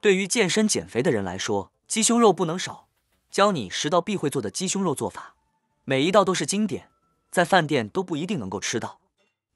对于健身减肥的人来说，鸡胸肉不能少。教你十道必会做的鸡胸肉做法，每一道都是经典，在饭店都不一定能够吃到。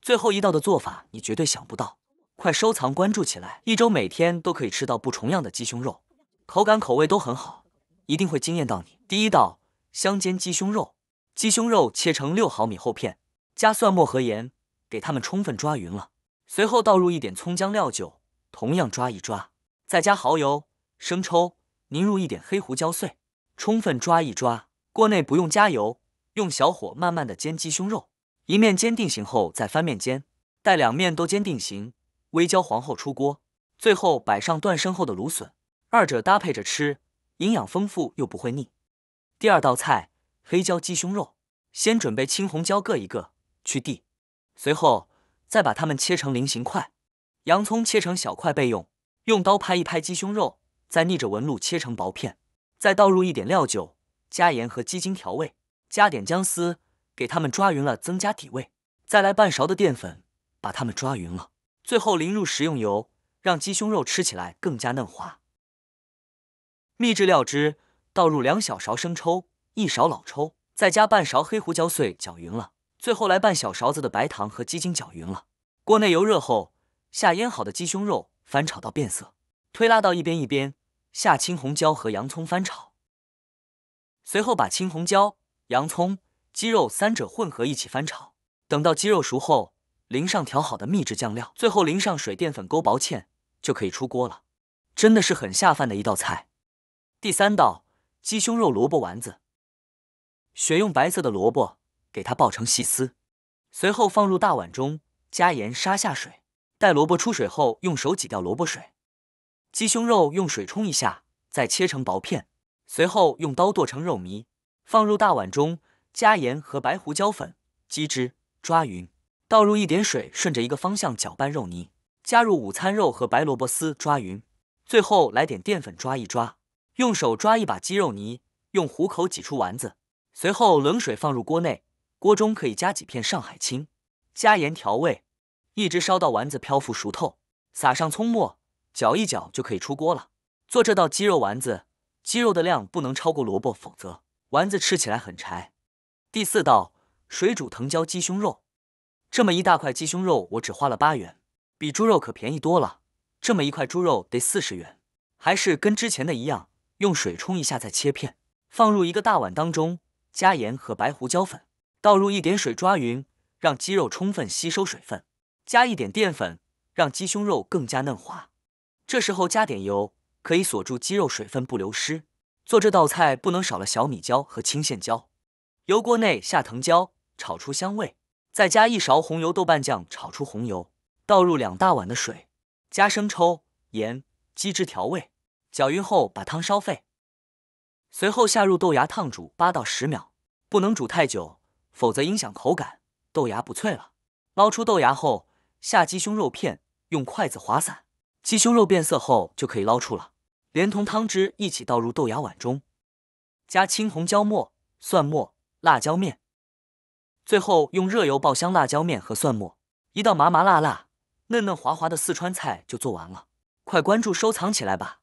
最后一道的做法你绝对想不到，快收藏关注起来，一周每天都可以吃到不重样的鸡胸肉，口感口味都很好，一定会惊艳到你。第一道香煎鸡胸肉，鸡胸肉切成六毫米厚片，加蒜末和盐，给它们充分抓匀了，随后倒入一点葱姜料酒，同样抓一抓。再加蚝油、生抽，淋入一点黑胡椒碎，充分抓一抓。锅内不用加油，用小火慢慢的煎鸡胸肉，一面煎定型后再翻面煎，待两面都煎定型，微焦黄后出锅。最后摆上断生后的芦笋，二者搭配着吃，营养丰富又不会腻。第二道菜黑椒鸡胸肉，先准备青红椒各一个，去蒂，随后再把它们切成菱形块，洋葱切成小块备用。用刀拍一拍鸡胸肉，再逆着纹路切成薄片，再倒入一点料酒，加盐和鸡精调味，加点姜丝，给它们抓匀了，增加底味。再来半勺的淀粉，把它们抓匀了。最后淋入食用油，让鸡胸肉吃起来更加嫩滑。秘制料汁倒入两小勺生抽，一勺老抽，再加半勺黑胡椒碎，搅匀了。最后来半小勺子的白糖和鸡精，搅匀了。锅内油热后，下腌好的鸡胸肉。翻炒到变色，推拉到一边一边下青红椒和洋葱翻炒，随后把青红椒、洋葱、鸡肉三者混合一起翻炒，等到鸡肉熟后，淋上调好的秘制酱料，最后淋上水淀粉勾薄芡，就可以出锅了。真的是很下饭的一道菜。第三道鸡胸肉萝卜丸子，选用白色的萝卜，给它爆成细丝，随后放入大碗中，加盐杀下水。待萝卜出水后，用手挤掉萝卜水。鸡胸肉用水冲一下，再切成薄片，随后用刀剁成肉泥，放入大碗中，加盐和白胡椒粉、鸡汁，抓匀。倒入一点水，顺着一个方向搅拌肉泥，加入午餐肉和白萝卜丝，抓匀。最后来点淀粉抓一抓。用手抓一把鸡肉泥，用虎口挤出丸子。随后冷水放入锅内，锅中可以加几片上海青，加盐调味。一直烧到丸子漂浮熟透，撒上葱末，搅一搅就可以出锅了。做这道鸡肉丸子，鸡肉的量不能超过萝卜，否则丸子吃起来很柴。第四道水煮藤椒鸡胸肉，这么一大块鸡胸肉我只花了八元，比猪肉可便宜多了。这么一块猪肉得四十元，还是跟之前的一样，用水冲一下再切片，放入一个大碗当中，加盐和白胡椒粉，倒入一点水抓匀，让鸡肉充分吸收水分。加一点淀粉，让鸡胸肉更加嫩滑。这时候加点油，可以锁住鸡肉水分不流失。做这道菜不能少了小米椒和青线椒。油锅内下藤椒，炒出香味，再加一勺红油豆瓣酱，炒出红油。倒入两大碗的水，加生抽、盐、鸡汁调味，搅匀后把汤烧沸。随后下入豆芽烫煮八到十秒，不能煮太久，否则影响口感，豆芽不脆了。捞出豆芽后。下鸡胸肉片，用筷子划散，鸡胸肉变色后就可以捞出了，连同汤汁一起倒入豆芽碗中，加青红椒末、蒜末、辣椒面，最后用热油爆香辣椒面和蒜末，一道麻麻辣辣、嫩嫩滑滑的四川菜就做完了，快关注收藏起来吧。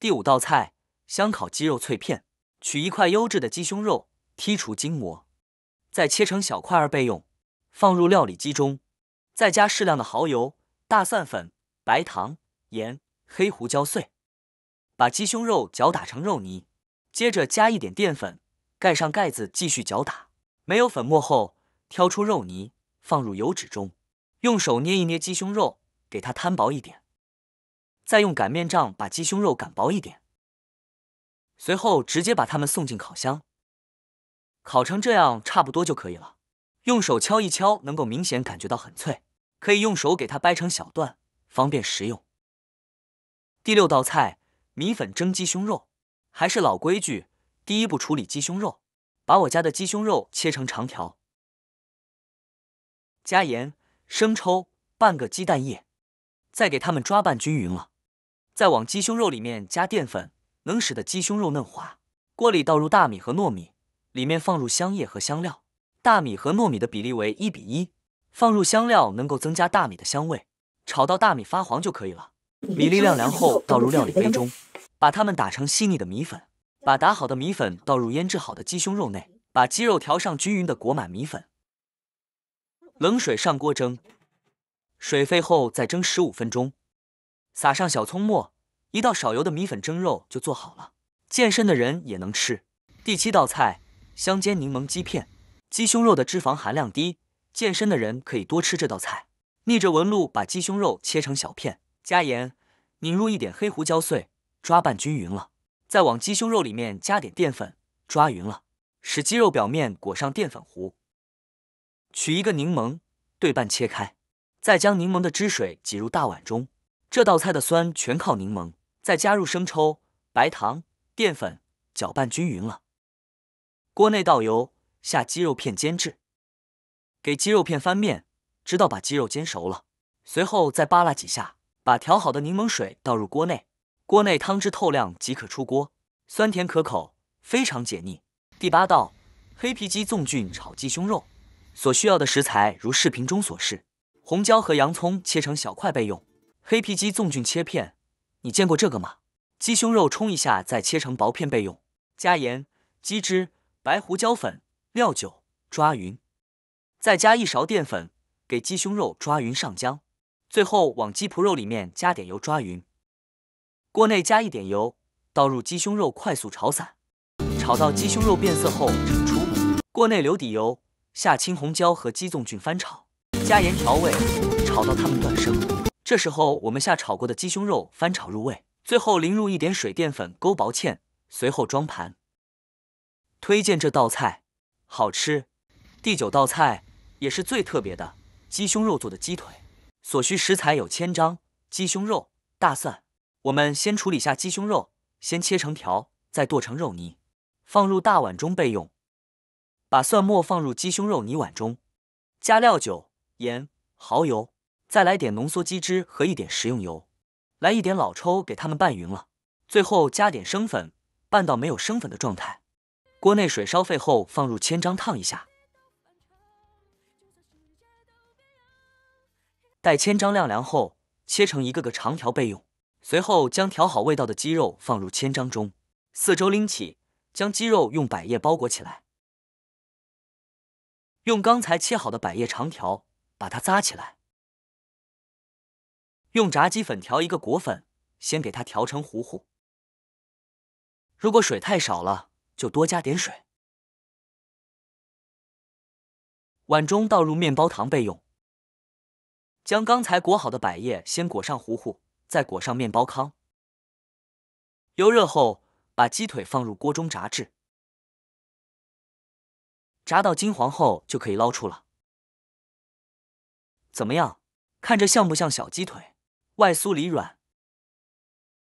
第五道菜香烤鸡肉脆片，取一块优质的鸡胸肉，剔除筋膜，再切成小块儿备用，放入料理机中。再加适量的蚝油、大蒜粉、白糖、盐、黑胡椒碎，把鸡胸肉搅打成肉泥，接着加一点淀粉，盖上盖子继续搅打，没有粉末后挑出肉泥放入油纸中，用手捏一捏鸡胸肉，给它摊薄一点，再用擀面杖把鸡胸肉擀薄一点，随后直接把它们送进烤箱，烤成这样差不多就可以了，用手敲一敲能够明显感觉到很脆。可以用手给它掰成小段，方便食用。第六道菜米粉蒸鸡胸肉，还是老规矩。第一步处理鸡胸肉，把我家的鸡胸肉切成长条，加盐、生抽、半个鸡蛋液，再给它们抓拌均匀了。再往鸡胸肉里面加淀粉，能使得鸡胸肉嫩滑。锅里倒入大米和糯米，里面放入香叶和香料，大米和糯米的比例为一比一。放入香料能够增加大米的香味，炒到大米发黄就可以了。米粒晾凉后倒入料理杯中，把它们打成细腻的米粉。把打好的米粉倒入腌制好的鸡胸肉内，把鸡肉条上均匀的裹满米粉。冷水上锅蒸，水沸后再蒸十五分钟，撒上小葱末，一道少油的米粉蒸肉就做好了。健身的人也能吃。第七道菜：香煎柠檬鸡片。鸡胸肉的脂肪含量低。健身的人可以多吃这道菜。逆着纹路把鸡胸肉切成小片，加盐，拧入一点黑胡椒碎，抓拌均匀了。再往鸡胸肉里面加点淀粉，抓匀了，使鸡肉表面裹上淀粉糊。取一个柠檬，对半切开，再将柠檬的汁水挤入大碗中。这道菜的酸全靠柠檬。再加入生抽、白糖、淀粉，搅拌均匀了。锅内倒油，下鸡肉片煎制。给鸡肉片翻面，直到把鸡肉煎熟了，随后再扒拉几下，把调好的柠檬水倒入锅内，锅内汤汁透亮即可出锅，酸甜可口，非常解腻。第八道黑皮鸡纵菌炒鸡胸肉，所需要的食材如视频中所示，红椒和洋葱切成小块备用，黑皮鸡纵菌切片，你见过这个吗？鸡胸肉冲一下再切成薄片备用，加盐、鸡汁、白胡椒粉、料酒，抓匀。再加一勺淀粉，给鸡胸肉抓匀上浆，最后往鸡脯肉里面加点油抓匀。锅内加一点油，倒入鸡胸肉快速炒散，炒到鸡胸肉变色后盛出。锅内留底油，下青红椒和鸡枞菌翻炒，加盐调味，炒到它们断生。这时候我们下炒过的鸡胸肉翻炒入味，最后淋入一点水淀粉勾薄芡，随后装盘。推荐这道菜，好吃。第九道菜。也是最特别的，鸡胸肉做的鸡腿。所需食材有千张、鸡胸肉、大蒜。我们先处理下鸡胸肉，先切成条，再剁成肉泥，放入大碗中备用。把蒜末放入鸡胸肉泥碗中，加料酒、盐、蚝油，再来点浓缩鸡汁和一点食用油，来一点老抽，给它们拌匀了。最后加点生粉，拌到没有生粉的状态。锅内水烧沸后，放入千张烫一下。待千张晾凉后，切成一个个长条备用。随后将调好味道的鸡肉放入千张中，四周拎起，将鸡肉用百叶包裹起来。用刚才切好的百叶长条把它扎起来。用炸鸡粉调一个裹粉，先给它调成糊糊。如果水太少了，就多加点水。碗中倒入面包糖备用。将刚才裹好的百叶先裹上糊糊，再裹上面包糠。油热后，把鸡腿放入锅中炸制，炸到金黄后就可以捞出了。怎么样？看着像不像小鸡腿？外酥里软。